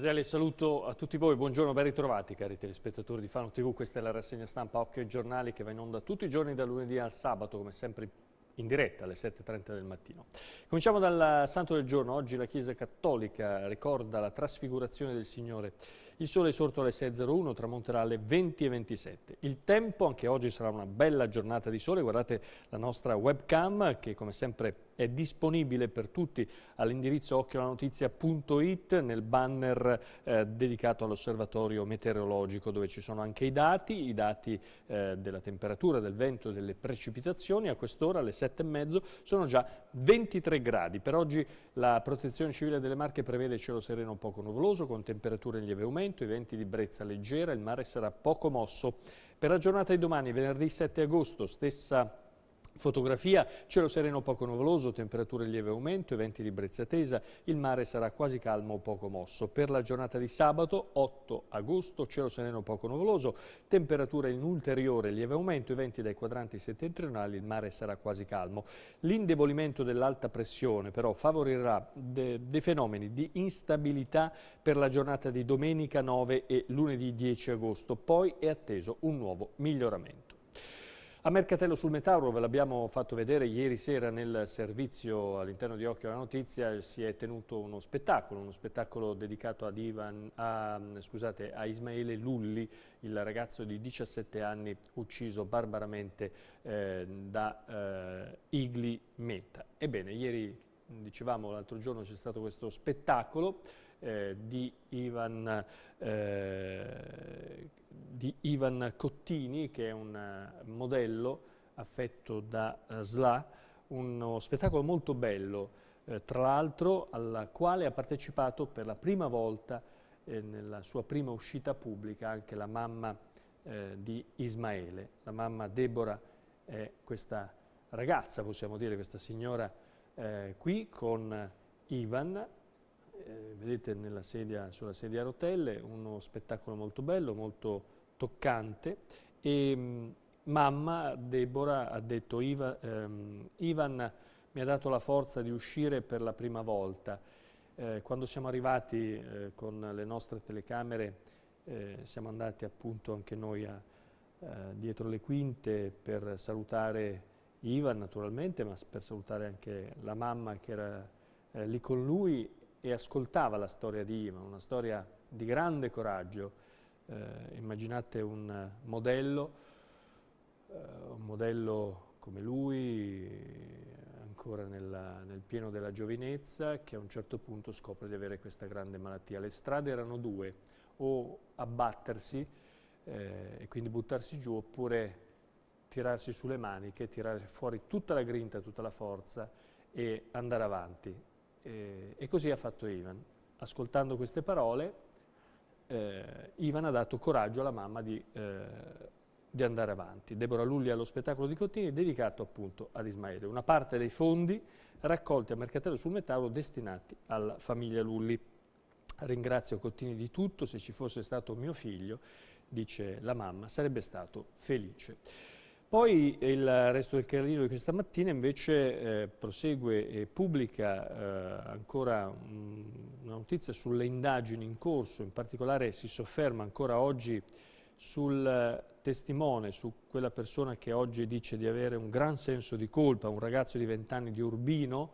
Cordiale saluto a tutti voi, buongiorno, ben ritrovati cari telespettatori di Fano TV, questa è la rassegna stampa Occhio ai giornali che va in onda tutti i giorni da lunedì al sabato, come sempre in diretta alle 7.30 del mattino. Cominciamo dal santo del giorno, oggi la Chiesa Cattolica ricorda la trasfigurazione del Signore il sole è sorto alle 6.01, tramonterà alle 20.27. Il tempo, anche oggi sarà una bella giornata di sole, guardate la nostra webcam che come sempre è disponibile per tutti all'indirizzo occhiolanotizia.it nel banner eh, dedicato all'osservatorio meteorologico dove ci sono anche i dati, i dati eh, della temperatura, del vento, delle precipitazioni. A quest'ora alle 7.30 sono già 23 gradi. Per oggi la protezione civile delle Marche prevede cielo sereno poco nuvoloso con temperature in lieve aumento vento e venti di brezza leggera, il mare sarà poco mosso. Per la giornata di domani, venerdì 7 agosto, stessa Fotografia, cielo sereno poco nuvoloso, temperature in lieve aumento eventi di brezza tesa, il mare sarà quasi calmo o poco mosso. Per la giornata di sabato 8 agosto, cielo sereno poco nuvoloso, temperature in ulteriore lieve aumento eventi dai quadranti settentrionali, il mare sarà quasi calmo. L'indebolimento dell'alta pressione però favorirà dei fenomeni di instabilità per la giornata di domenica 9 e lunedì 10 agosto, poi è atteso un nuovo miglioramento. A Mercatello sul Metauro, ve l'abbiamo fatto vedere ieri sera nel servizio all'interno di Occhio alla Notizia, si è tenuto uno spettacolo, uno spettacolo dedicato ad Ivan, a, scusate, a Ismaele Lulli, il ragazzo di 17 anni ucciso barbaramente eh, da eh, Igli Meta. Ebbene, ieri dicevamo l'altro giorno c'è stato questo spettacolo eh, di, Ivan, eh, di, Ivan, Cottini, che è un eh, modello affetto da SLA, eh, uno spettacolo molto bello, eh, tra l'altro al quale ha partecipato per la prima volta eh, nella sua prima uscita pubblica anche la mamma di Ismaele, la mamma Deborah è questa ragazza, possiamo dire, questa signora qui con Ivan eh, vedete sedia, sulla sedia a rotelle, uno spettacolo molto bello, molto toccante. E, mh, mm, mamma, Deborah, ha detto Iva, ehm, Ivan mi ha dato la forza di uscire per la prima volta. Eh, quando siamo arrivati eh, con le nostre telecamere eh, siamo andati appunto anche noi a, eh, dietro le quinte per salutare Ivan naturalmente, ma per salutare anche la mamma che era eh, lì con lui e ascoltava la storia di Ivan, una storia di grande coraggio. Eh, immaginate un modello, eh, un modello come lui, ancora nella, nel pieno della giovinezza, che a un certo punto scopre di avere questa grande malattia. Le strade erano due, o abbattersi eh, e quindi buttarsi giù, oppure tirarsi sulle maniche, tirare fuori tutta la grinta, tutta la forza e andare avanti. Eh, e così ha fatto Ivan. Ascoltando queste parole, eh, Ivan ha dato coraggio alla mamma di, eh, di andare avanti. Deborah Lulli allo spettacolo di Cottini dedicato appunto ad Ismaele. Una parte dei fondi raccolti a Mercatello sul Metallo destinati alla famiglia Lulli. Ringrazio Cottini di tutto, se ci fosse stato mio figlio, dice la mamma, sarebbe stato felice. Poi il resto del carrellino di questa mattina invece eh, prosegue e pubblica eh, ancora mh, una notizia sulle indagini in corso, in particolare si sofferma ancora oggi sul testimone, su quella persona che oggi dice di avere un gran senso di colpa, un ragazzo di 20 anni di Urbino,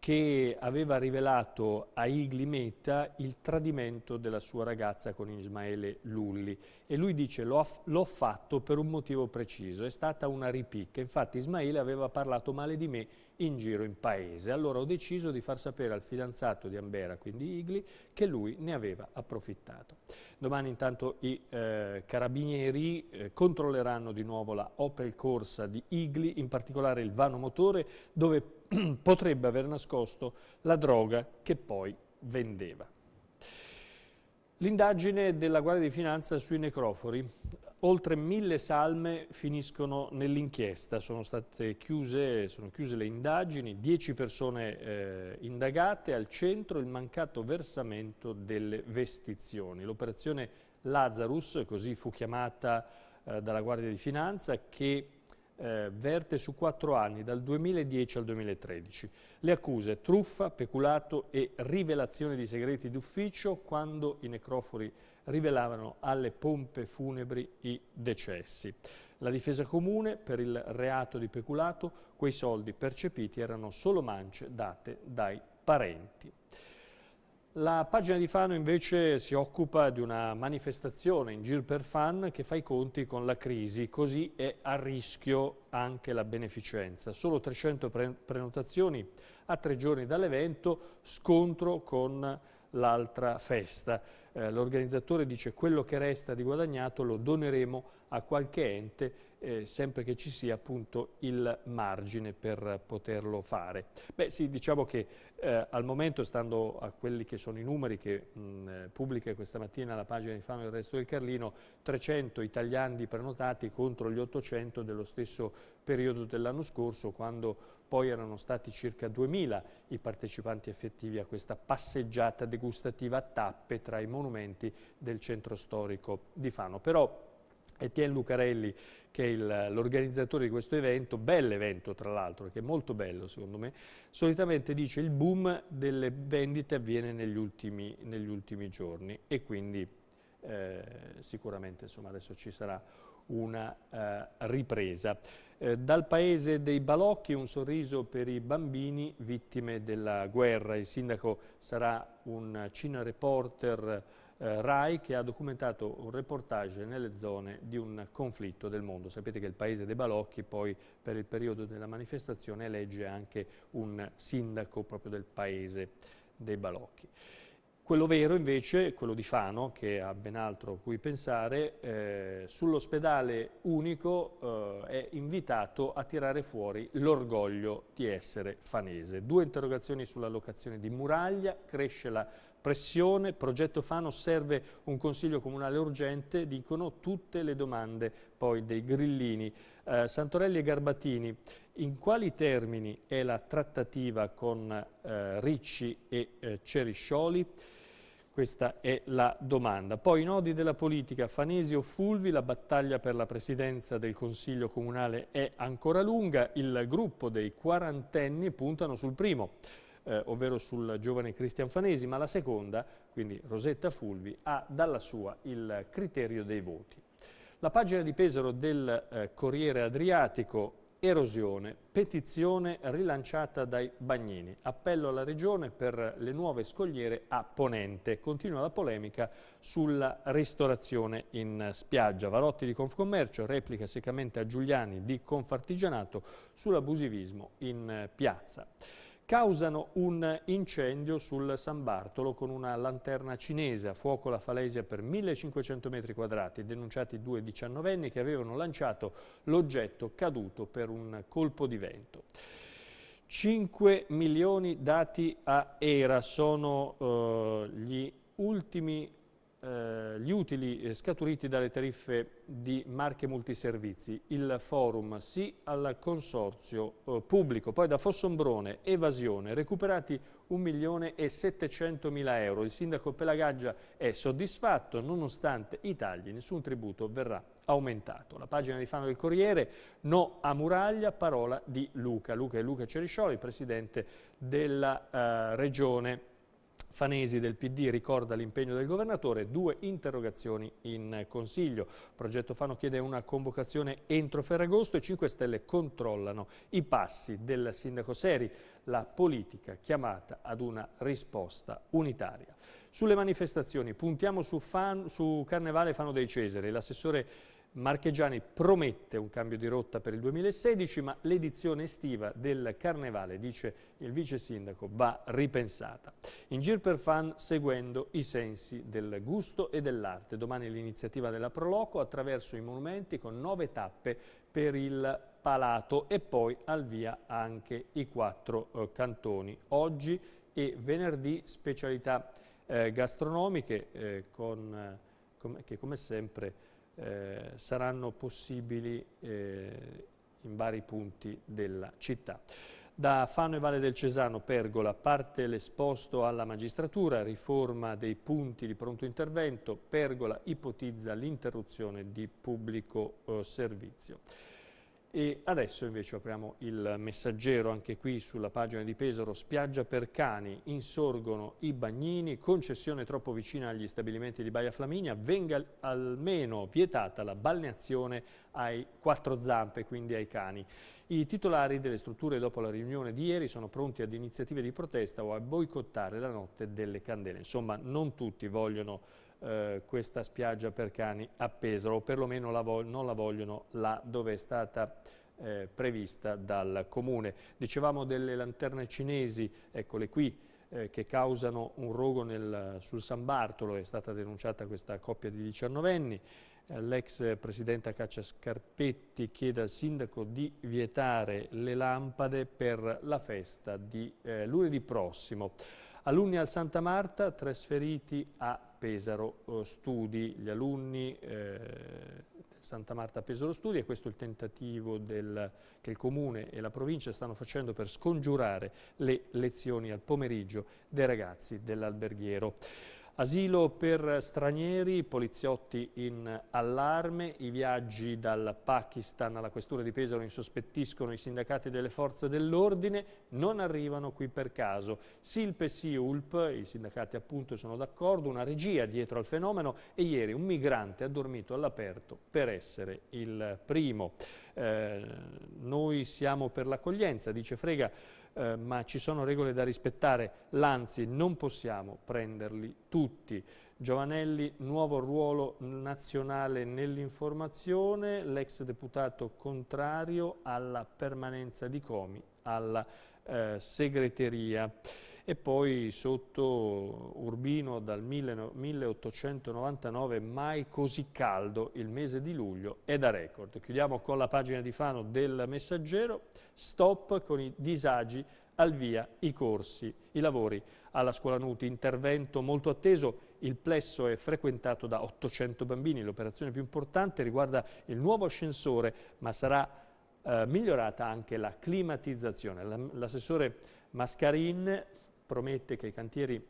che aveva rivelato a Igli Meta il tradimento della sua ragazza con Ismaele Lulli. E lui dice l'ho fatto per un motivo preciso, è stata una ripicca. Infatti Ismaele aveva parlato male di me in giro in paese. Allora ho deciso di far sapere al fidanzato di Ambera, quindi Igli, che lui ne aveva approfittato. Domani intanto i eh, carabinieri eh, controlleranno di nuovo la Opel Corsa di Igli, in particolare il vano motore, dove potrebbe aver nascosto la droga che poi vendeva. L'indagine della Guardia di Finanza sui necrofori. Oltre mille salme finiscono nell'inchiesta, sono state chiuse, sono chiuse, le indagini, dieci persone eh, indagate, al centro il mancato versamento delle vestizioni. L'operazione Lazarus, così fu chiamata eh, dalla Guardia di Finanza, che eh, verte su quattro anni, dal 2010 al 2013. Le accuse truffa, peculato e rivelazione di segreti d'ufficio quando i necrofori rivelavano alle pompe funebri i decessi. La difesa comune per il reato di peculato, quei soldi percepiti erano solo mance date dai parenti. La pagina di Fano invece si occupa di una manifestazione in giro per fan che fa i conti con la crisi, così è a rischio anche la beneficenza. Solo 300 pre prenotazioni a tre giorni dall'evento, scontro con l'altra festa eh, l'organizzatore dice quello che resta di guadagnato lo doneremo a qualche ente eh, sempre che ci sia appunto il margine per poterlo fare. Beh sì, diciamo che eh, al momento, stando a quelli che sono i numeri che mh, pubblica questa mattina la pagina di Fano e il resto del Carlino, 300 italiani prenotati contro gli 800 dello stesso periodo dell'anno scorso, quando poi erano stati circa 2.000 i partecipanti effettivi a questa passeggiata degustativa a tappe tra i monumenti del centro storico di Fano. Però Etienne Lucarelli, che è l'organizzatore di questo evento, bel evento tra l'altro, che è molto bello secondo me, solitamente dice il boom delle vendite avviene negli ultimi, negli ultimi giorni e quindi eh, sicuramente insomma, adesso ci sarà una eh, ripresa. Eh, dal paese dei Balocchi un sorriso per i bambini vittime della guerra. Il sindaco sarà un cinereporter eh, RAI che ha documentato un reportage nelle zone di un conflitto del mondo. Sapete che il paese dei Balocchi poi per il periodo della manifestazione elegge anche un sindaco proprio del paese dei Balocchi. Quello vero invece, quello di Fano, che ha ben altro a cui pensare, eh, sull'ospedale unico eh, è invitato a tirare fuori l'orgoglio di essere fanese. Due interrogazioni sulla locazione di Muraglia, cresce la pressione, progetto Fano serve un consiglio comunale urgente, dicono tutte le domande poi dei grillini. Eh, Santorelli e Garbatini, in quali termini è la trattativa con eh, Ricci e eh, Ceriscioli? Questa è la domanda. Poi i nodi della politica. Fanesi o Fulvi, la battaglia per la presidenza del Consiglio Comunale è ancora lunga. Il gruppo dei quarantenni puntano sul primo, eh, ovvero sul giovane Cristian Fanesi, ma la seconda, quindi Rosetta Fulvi, ha dalla sua il criterio dei voti. La pagina di Pesaro del eh, Corriere Adriatico erosione, petizione rilanciata dai bagnini, appello alla Regione per le nuove scogliere a Ponente, continua la polemica sulla ristorazione in spiaggia, Varotti di Confcommercio replica seccamente a Giuliani di Confartigianato sull'abusivismo in piazza causano un incendio sul San Bartolo con una lanterna cinese a fuoco la falesia per 1500 metri quadrati, denunciati due diciannovenni che avevano lanciato l'oggetto caduto per un colpo di vento. 5 milioni dati a ERA sono eh, gli ultimi eh, gli utili eh, scaturiti dalle tariffe di marche multiservizi, il forum sì al consorzio eh, pubblico, poi da Fossombrone, evasione, recuperati 1.700.000 euro. Il sindaco Pelagaggia è soddisfatto, nonostante i tagli, nessun tributo verrà aumentato. La pagina di Fano del Corriere, no a muraglia, parola di Luca. Luca è Luca Ceriscioli, presidente della eh, regione Fanesi del PD ricorda l'impegno del governatore, due interrogazioni in Consiglio. Progetto Fano chiede una convocazione entro Ferragosto e 5 Stelle controllano i passi del sindaco Seri, la politica chiamata ad una risposta unitaria. Sulle manifestazioni puntiamo su, fan, su Carnevale Fano dei Cesari. L'assessore Marchegiani promette un cambio di rotta per il 2016, ma l'edizione estiva del Carnevale, dice il vice sindaco, va ripensata. In giro per fan seguendo i sensi del gusto e dell'arte. Domani l'iniziativa della Proloco attraverso i monumenti con nove tappe per il Palato e poi al via anche i quattro eh, cantoni. Oggi e venerdì specialità eh, gastronomiche eh, con, eh, com che come sempre eh, saranno possibili eh, in vari punti della città. Da Fano e Valle del Cesano, Pergola, parte l'esposto alla magistratura, riforma dei punti di pronto intervento, Pergola ipotizza l'interruzione di pubblico eh, servizio. E adesso invece apriamo il messaggero anche qui sulla pagina di Pesaro, spiaggia per cani, insorgono i bagnini, concessione troppo vicina agli stabilimenti di Baia Flaminia, venga almeno vietata la balneazione ai quattro zampe, quindi ai cani. I titolari delle strutture dopo la riunione di ieri sono pronti ad iniziative di protesta o a boicottare la notte delle candele. Insomma, non tutti vogliono eh, questa spiaggia per cani a Pesaro, o perlomeno la non la vogliono là dove è stata eh, prevista dal comune. Dicevamo delle lanterne cinesi, eccole qui, eh, che causano un rogo nel, sul San Bartolo, è stata denunciata questa coppia di diciannovenni, eh, l'ex presidente Caccia Scarpetti chiede al sindaco di vietare le lampade per la festa di eh, lunedì prossimo. Alunni al Santa Marta trasferiti a Pesaro eh, Studi, gli alunni eh, Santa Marta Pesaro Studi e questo è il tentativo del, che il Comune e la provincia stanno facendo per scongiurare le lezioni al pomeriggio dei ragazzi dell'alberghiero. Asilo per stranieri, poliziotti in allarme, i viaggi dal Pakistan alla questura di Pesaro insospettiscono i sindacati delle forze dell'ordine, non arrivano qui per caso. Silpe e Siulp, i sindacati appunto sono d'accordo, una regia dietro al fenomeno e ieri un migrante ha dormito all'aperto per essere il primo. Eh, noi siamo per l'accoglienza, dice Frega, eh, ma ci sono regole da rispettare, l'anzi non possiamo prenderli tutti. Giovanelli, nuovo ruolo nazionale nell'informazione, l'ex deputato contrario alla permanenza di Comi alla eh, segreteria e poi sotto Urbino dal 1899 mai così caldo il mese di luglio è da record. Chiudiamo con la pagina di Fano del messaggero, stop con i disagi al via i corsi, i lavori alla scuola Nuti, intervento molto atteso, il plesso è frequentato da 800 bambini, l'operazione più importante riguarda il nuovo ascensore ma sarà eh, migliorata anche la climatizzazione. L'assessore Mascarin promette che i cantieri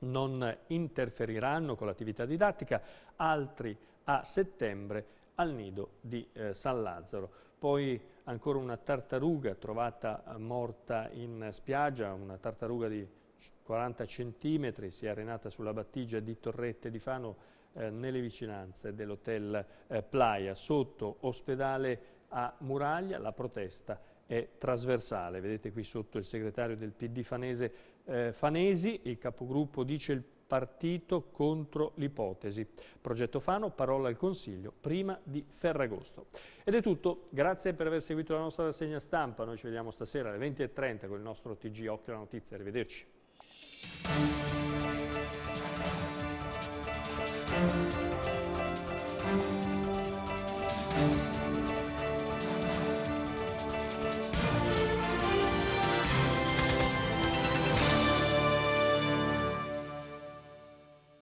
non interferiranno con l'attività didattica, altri a settembre al nido di eh, San Lazzaro. Poi ancora una tartaruga trovata eh, morta in spiaggia, una tartaruga di 40 centimetri, si è arenata sulla battigia di Torrette di Fano eh, nelle vicinanze dell'hotel eh, Playa, sotto ospedale a Muraglia, la protesta è trasversale. Vedete qui sotto il segretario del PD fanese eh, Fanesi, il capogruppo dice il partito contro l'ipotesi. Progetto Fano, parola al Consiglio, prima di Ferragosto. Ed è tutto, grazie per aver seguito la nostra rassegna stampa, noi ci vediamo stasera alle 20.30 con il nostro TG Occhio alla Notizia, arrivederci.